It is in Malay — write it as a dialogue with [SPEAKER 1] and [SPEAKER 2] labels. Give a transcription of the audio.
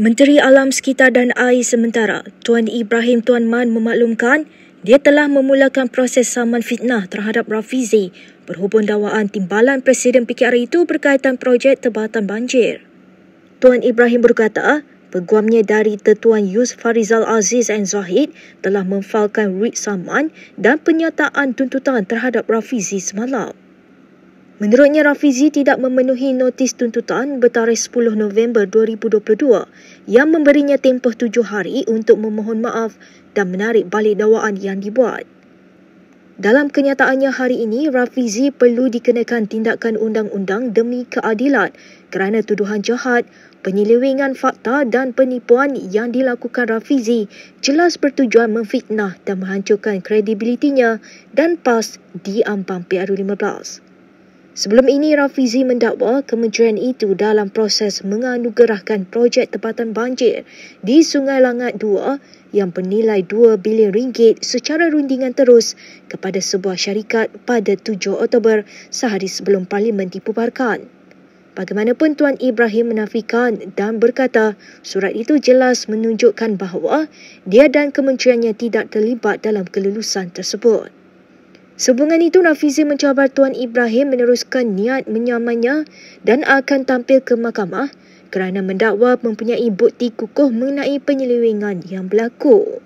[SPEAKER 1] Menteri Alam Sekitar dan Air Sementara, Tuan Ibrahim Tuan Man memaklumkan dia telah memulakan proses saman fitnah terhadap Rafizi berhubung dakwaan timbalan Presiden PKR itu berkaitan projek tebatan banjir. Tuan Ibrahim berkata, peguamnya dari Tetuan Yus Farizal Aziz and Zahid telah memfalkan writ saman dan penyataan tuntutan terhadap Rafizi semalam. Menurutnya, Rafizi tidak memenuhi notis tuntutan bertarikh 10 November 2022 yang memberinya tempoh tujuh hari untuk memohon maaf dan menarik balik dakwaan yang dibuat. Dalam kenyataannya hari ini, Rafizi perlu dikenakan tindakan undang-undang demi keadilan kerana tuduhan jahat, penyelewengan fakta dan penipuan yang dilakukan Rafizi jelas bertujuan memfitnah dan menghancurkan kredibilitinya dan PAS di Ampang PRU 15. Sebelum ini, Rafizi mendakwa kementerian itu dalam proses menganugerahkan projek tempatan banjir di Sungai Langat 2 yang bernilai 2 bilion ringgit secara rundingan terus kepada sebuah syarikat pada 7 Oktober sehari sebelum Parlimen dipubarkan. Bagaimanapun Tuan Ibrahim menafikan dan berkata surat itu jelas menunjukkan bahawa dia dan kementeriannya tidak terlibat dalam kelulusan tersebut. Sehubungan itu, Nafizi mencabar Tuan Ibrahim meneruskan niat menyamanya dan akan tampil ke mahkamah kerana mendakwa mempunyai bukti kukuh mengenai penyelewengan yang berlaku.